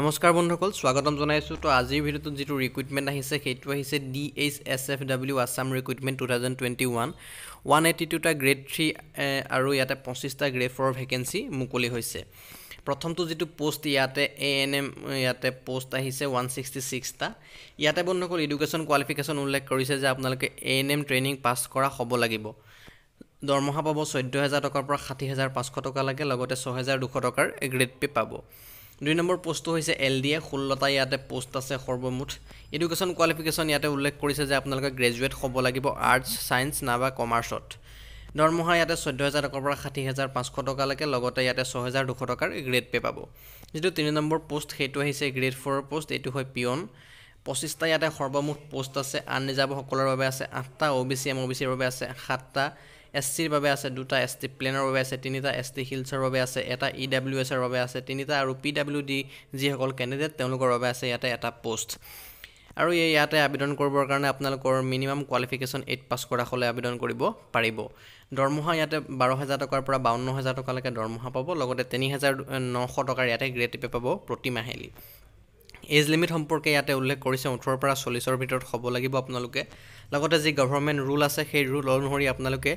নমস্কাৰ বন্ধুসকল স্বাগতম জনাইছোঁ তো আজিৰ ভিডিঅ'টোত যিটো ৰিকুইটমেণ্ট আহিছে সেইটো আহিছে D H S F W Assam recruitment two thousand twenty one one eighty টুটা গ্ৰেড থ্ৰী আৰু ইয়াতে পঁচিছটা গ্ৰেড ফ'ৰৰ ভেকেঞ্চি মুকলি হৈছে প্ৰথমটো যিটো পষ্ট ইয়াতে এ এন এম ইয়াতে পষ্ট আহিছে ওৱান ছিক্সটি ছিক্সটা ইয়াতে বন্ধুসকল এডুকেশ্যন কোৱালিফিকেশ্যন উল্লেখ কৰিছে যে আপোনালোকে A N M training pass কৰা হ'ব লাগিব দৰমহা পাব চৈধ্য হেজাৰ টকাৰ পৰা ষাঠি হাজাৰ পাঁচশ টকা লাগে লগতে ছহেজাৰ দুশ টকাৰ গ্ৰেড পে' পাব দুই নম্বৰ পোষ্টটো হৈছে এল ডি এ ষোল্লটা ইয়াতে পোষ্ট আছে সৰ্বমুঠ এডুকেশ্যন কোৱালিফিকেশ্যন ইয়াতে উল্লেখ কৰিছে যে আপোনালোকে গ্ৰেজুৱেট হ'ব লাগিব আৰ্টছ ছায়েন্স নাইবা কমাৰ্চত দৰমহা ইয়াতে চৈধ্য হাজাৰ টকাৰ পৰা ষাঠি হেজাৰ পাঁচশ টকালৈকে লগতে ইয়াতে ছহেজাৰ দুশ টকাৰ গ্ৰেড পে' পাব যিটো তিনি নম্বৰ পোষ্ট সেইটো আহিছে গ্ৰেড ফ'ৰৰ পোষ্ট এইটো হয় পিয়ন পঁচিছটা ইয়াতে সৰ্বমুঠ পোষ্ট আছে আন ৰিজাৰ্ভসকলৰ বাবে আছে আঠটা O' B C M O' B চিৰ বাবে আছে সাতটা এছ চিৰ বাবে আছে দুটা এছ টি প্লেনৰ বাবে আছে তিনিটা এছ টি হিলছৰ বাবে আছে এটা ই ডাব্লিউ এছৰ বাবে আছে তিনিটা আৰু পি ডাব্লিউ ডি যিসকল কেণ্ডিডেট তেওঁলোকৰ বাবে আছে ইয়াতে এটা পোষ্ট আৰু এই ইয়াতে আবেদন কৰিবৰ কাৰণে আপোনালোকৰ মিনিমাম কোৱালিফিকেশ্যন এইট পাছ কৰা হ'লে আবেদন কৰিব পাৰিব দৰমহা ইয়াতে বাৰ হেজাৰ টকাৰ পৰা বাৱন্ন হাজাৰ টকালৈকে দৰমহা পাব লগতে তিনি হাজাৰ নশ টকাৰ ইয়াতে গ্ৰেড পে পাব প্ৰতি মাহিলী এজ লিমিট সম্পৰ্কে ইয়াতে উল্লেখ কৰিছে ওঠৰৰ পৰা চল্লিছৰ ভিতৰত হ'ব লাগিব আপোনালোকে লগতে যি গভৰ্ণমেণ্ট ৰুল আছে সেই ৰুল অনুসৰি আপোনালোকে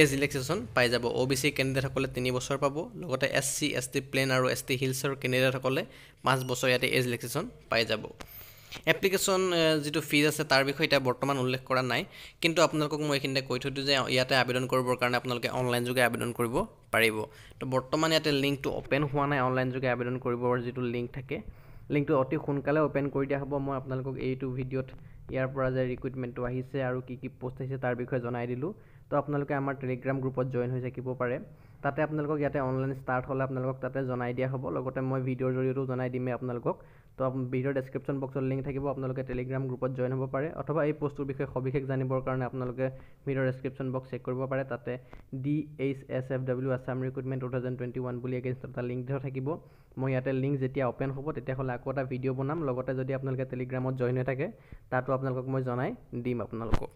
এজ ৰিলেক্সেশ্যন পাই যাব অ' বি চি কেণ্ডিডেটসকলে তিনি বছৰ পাব লগতে S C S T plain আৰু এছ টি হিলছৰ কেণ্ডিডেটসকলে পাঁচ বছৰ ইয়াতে এজ ৰিলেক্সেশ্যন পাই যাব এপ্লিকেশ্যন যিটো ফিজ আছে তাৰ বিষয়ে এতিয়া বৰ্তমান উল্লেখ কৰা নাই কিন্তু আপোনালোকক মই এইখিনিতে কৈ থৈ দিওঁ যে ইয়াতে আবেদন কৰিবৰ কাৰণে আপোনালোকে অনলাইন যোগে আবেদন কৰিব পাৰিব তো বৰ্তমান ইয়াতে লিংকটো অ'পেন হোৱা নাই অনলাইন যোগে আবেদন কৰিবৰ যিটো লিংক থাকে লিংকটো অতি সোনকালে অ'পেন কৰি দিয়া হ'ব মই আপোনালোকক এইটো ভিডিঅ'ত ইয়াৰ পৰা যে ৰিক্ৰুইটমেণ্টটো আহিছে আৰু কি কি পষ্ট আহিছে তাৰ বিষয়ে জনাই দিলোঁ তো আপোনালোকে আমাৰ টেলিগ্ৰাম গ্ৰুপত জইন হৈ থাকিব পাৰে তাতে আপোনালোকক ইয়াতে অনলাইন ষ্টাৰ্ট হ'লে আপোনালোকক তাতে জনাই দিয়া হ'ব লগতে মই ভিডিঅ'ৰ জৰিয়তেও জনাই দিমে আপোনালোকক তো ভিডিঅ'ৰ ডেছক্ৰিপশ্যন বক্সত লিংক থাকিব আপোনালোকে টেলিগ্ৰাম গ্ৰুপত জইন হ'ব পাৰে অথবা এই পষ্টটোৰ বিষয়ে সবিশেষ জানিবৰ কাৰণে আপোনালোকে ভিডিঅ'ৰ ডেছক্ৰিপশ্যন বক্স চেক কৰিব পাৰে তাতে D H S F W Assam recruitment two thousand twenty one বুলি এগেইনষ্ট এটা লিংক থাকিব মই ইয়াতে লিংক যেতিয়া অ'পেন হ'ব তেতিয়াহ'লে আকৌ এটা ভিডিঅ' বনাম লগতে যদি আপোনালোকে টেলিগ্ৰামত জইন হৈ থাকে তাতো আপোনালোকক মই জনাই দিম আপোনালোকক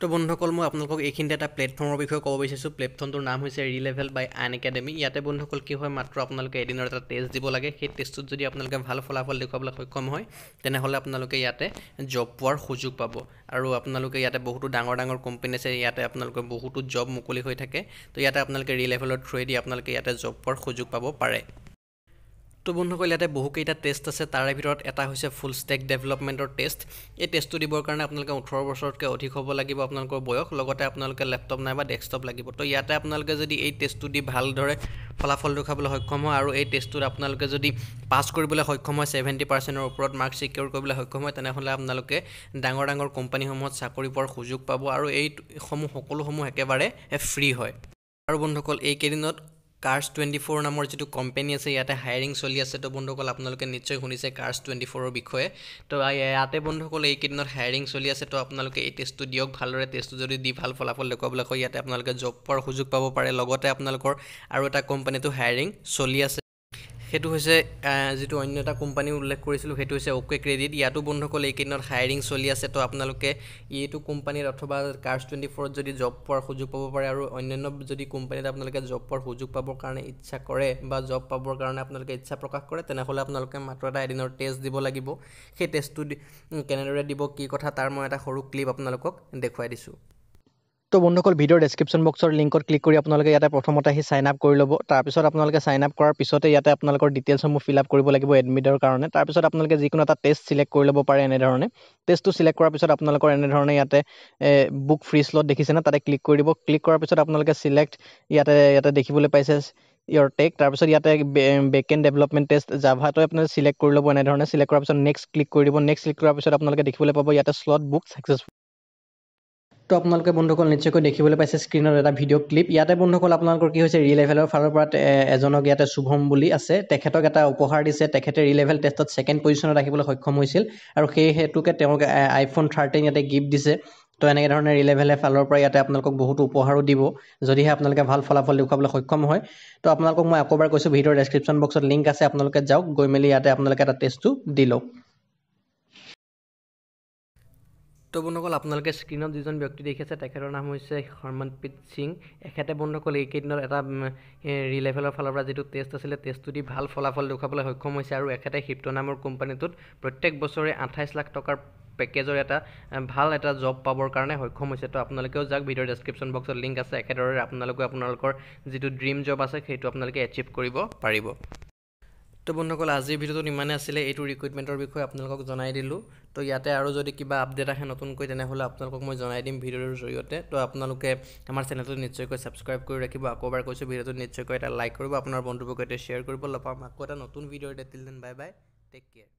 তো বন্ধুসকল মই আপোনালোকক এইখিনিতে এটা প্লেটফৰ্মৰ বিষয়ে ক'ব বিচাৰিছোঁ প্লেটফৰ্মটোৰ নাম হৈছে ৰিলেভেল বাই আন একাডেমি ইয়াতে বন্ধুসকল কি হয় মাত্ৰ আপোনালোকে এদিনৰ এটা টেষ্ট দিব লাগে সেই টেষ্টটোত যদি আপোনালোকে ভাল ফলাফল দেখুৱাবলৈ সক্ষম হয় তেনেহ'লে আপোনালোকে ইয়াতে জব পোৱাৰ সুযোগ পাব আৰু আপোনালোকে ইয়াতে বহুতো ডাঙৰ ডাঙৰ কোম্পেনী আছে ইয়াতে আপোনালোকে বহুতো জব মুকলি হৈ থাকে তো ইয়াতে আপোনালোকে ৰিলেভেলৰ থ্ৰুৱেদি আপোনালোকে ইয়াতে জব পোৱাৰ সুযোগ পাব পাৰে তো বন্ধুসকল ইয়াতে বহুকেইটা টেষ্ট আছে তাৰে ভিতৰত এটা হৈছে ফুল ষ্টেক ডেভেলপমেণ্টৰ টেষ্ট এই টেষ্টটো দিবৰ কাৰণে আপোনালোকে ওঠৰ বছৰতকৈ অধিক হ'ব লাগিব আপোনালোকৰ বয়স লগতে আপোনালোকে লেপটপ নাইবা ডেস্কটপ লাগিব তো ইয়াতে আপোনালোকে যদি এই টেষ্টটো দি ভালদৰে ফলাফল দেখুৱাবলৈ সক্ষম হয় আৰু এই টেষ্টটোত আপোনালোকে যদি পাছ কৰিবলৈ সক্ষম হয় ছেভেণ্টি পাৰ্চেণ্টৰ ওপৰত মাৰ্কছ ছিকিউৰ কৰিবলৈ সক্ষম হয় তেনেহ'লে আপোনালোকে ডাঙৰ ডাঙৰ কোম্পানীসমূহত চাকৰি পোৱাৰ সুযোগ পাব আৰু এইসমূহ সকলোসমূহ একেবাৰে ফ্ৰী হয় আৰু বন্ধুসকল এইকেইদিনত কাৰ্ছ টুৱেণ্টি ফ'ৰ নামৰ যিটো কোম্পেনী আছে ইয়াতে হায়াৰিং চলি আছে তো বন্ধুসকল আপোনালোকে নিশ্চয় শুনিছে কাৰ্ছ টুৱেণ্টি ফ'ৰৰ বিষয়ে তো ইয়াতে বন্ধুসকল এইকেইদিনত হায়াৰিং চলি আছে তো আপোনালোকে এই টেষ্টটো দিয়ক ভালদৰে টেষ্টটো যদি দি ভাল ফলাফল দেখুৱাবলৈ কয় ইয়াতে আপোনালোকে জব পোৱাৰ সুযোগ পাব পাৰে লগতে আপোনালোকৰ আৰু এটা কোম্পানীতো হায়াৰিং চলি আছে সেইটো হৈছে যিটো অন্য এটা কোম্পানী উল্লেখ কৰিছিলোঁ সেইটো হৈছে অ'কে ক্ৰেডিট ইয়াতো বন্ধুসকল এইকেইদিনত হায়াৰিং চলি আছে তো আপোনালোকে এইটো কোম্পানীত অথবা কাৰ্চ টুৱেণ্টি ফ'ৰত যদি জব পোৱাৰ সুযোগ পাব পাৰে আৰু অন্যান্য যদি কোম্পানীত আপোনালোকে জব পোৱাৰ সুযোগ পাবৰ কাৰণে ইচ্ছা কৰে বা জব পাবৰ কাৰণে আপোনালোকে ইচ্ছা প্ৰকাশ কৰে তেনেহ'লে আপোনালোকে মাত্ৰ এটা এদিনৰ টেষ্ট দিব লাগিব সেই টেষ্টটো কেনেদৰে দিব কি কথা তাৰ মই এটা সৰু ক্লিপ আপোনালোকক দেখুৱাই দিছোঁ তো বন্ধুসকল ভিডিঅ'ৰ ডেছক্ৰিপশ্যন বক্সৰ লিংকত ক্লিক কৰি আপোনালোকে ইয়াতে প্ৰথমতে আহি চাইন আপ কৰি ল'ব তাৰপিছত আপোনালোকে ছাইন আপ কৰাৰ পিছতে ইয়াতে আপোনালোকৰ ডিটেইলছসমূহ ফিল আপ কৰিব লাগিব এডমিটৰ কাৰণে তাৰপিছত আপোনালোকে যিকোনো এটা টেষ্ট চিলেক্ট কৰি ল'ব পাৰে এনেধৰণে টেষ্টটো চিলেক্ট কৰাৰ পিছত আপোনালোকৰ এনেধৰণে ইয়াতে বুক ফ্ৰী শ্লট দেখিছেনে তাতে ক্লিক কৰি দিব ক্লিক কৰাৰ পিছত আপোনালোকে চিলেক্ট ইয়াতে ইয়াতে দেখিবলৈ পাইছে ইয়ৰ টেক তাৰপিছত ইয়াতে বেক এণ্ড ডেভেলপমেণ্ট টেষ্ট জাভাটো আপোনালোকে চিলেক্ট কৰি ল'ব এনেধৰণে চিলেক্ট কৰাৰ পিছত নেক্সট ক্লিক কৰি দিব নেক্সট ক্লিক কৰাৰ পিছত আপোনালোকে দেখিবলৈ পাব ইয়াতে শ্লট বুক ছাকচেছফুল তো আপোনালোকে বন্ধুসকল নিশ্চয়কৈ দেখিবলৈ পাইছে স্ক্ৰীণত এটা ভিডিঅ' ক্লিপ ইয়াতে বন্ধুসকল আপোনালোকৰ কি হৈছে ৰিল লেভেলৰ ফালৰ পৰা এজনক ইয়াতে শুভম বুলি আছে তেখেতক এটা উপহাৰ দিছে তেখেতে ৰিল লেভেল টেষ্টত ছেকেণ্ড পজিশ্যনত ৰাখিবলৈ সক্ষম হৈছিল আৰু সেই হেতুকে তেওঁক আইফোন থাৰ্টিন ইয়াতে গিফ্ট দিছে তো এনেকৈ ধৰণে ৰিল লেভেলে ফালৰ পৰা ইয়াতে আপোনালোকক বহুতো উপহাৰো দিব যদিহে আপোনালোকে ভাল ফলাফল দেখুৱাবলৈ সক্ষম হয় তো আপোনালোকক মই আকৌবাৰ কৈছোঁ ভিডিঅ'ৰ ডেছক্ৰিপশ্যন বক্সত লিংক আছে আপোনালোকে যাওক গৈ মেলি ইয়াতে আপোনালোকে এটা টেষ্টটো দি লওক তো বন্ধুসকল আপোনালোকে স্ক্ৰীণত যিজন ব্যক্তি দেখিছে তেখেতৰ নাম হৈছে হৰমনপ্ৰীত সিং এখেতে বন্ধুসকল এইকেইদিনত এটা ৰিলেভেলৰ ফালৰ পৰা যিটো টেষ্ট আছিলে টেষ্টটো দি ভাল ফলাফল দেখুৱাবলৈ সক্ষম হৈছে আৰু এখেতে হিপ্ট নামৰ কোম্পানীটোত প্ৰত্যেক বছৰে আঠাইছ লাখ টকাৰ পেকেজৰ এটা ভাল এটা জব পাবৰ কাৰণে সক্ষম হৈছে তো আপোনালোকেও যাক ভিডিঅ'ৰ ডেছক্ৰিপশ্যন বক্সত লিংক আছে একেদৰে আপোনালোকে আপোনালোকৰ যিটো ড্ৰিম জব আছে সেইটো আপোনালোকে এচিভ কৰিব পাৰিব তো বন্ধুসকল আজিৰ ভিডিঅ'টোত ইমানে আছিলে এইটো ৰিকুইটমেণ্টৰ বিষয়ে আপোনালোকক জনাই দিলোঁ তো ইয়াতে আৰু যদি কিবা আপডেট আহে নতুনকৈ তেনেহ'লে আপোনালোকক মই জনাই দিম ভিডিঅ'টোৰ জৰিয়তে তো আপোনালোকে আমাৰ চেনেলটো নিশ্চয়কৈ ছাবস্ক্ৰাইব কৰি ৰাখিব আকৌ এবাৰ কৈছোঁ ভিডিঅ'টো নিশ্চয়কৈ এটা লাইক কৰিব আপোনাৰ বন্ধুবৰ্গ এটা শ্বেয়াৰ কৰিব লগ পাম আকৌ এটা নতুন ভিডিঅ'ৰ এটা then bye bye take care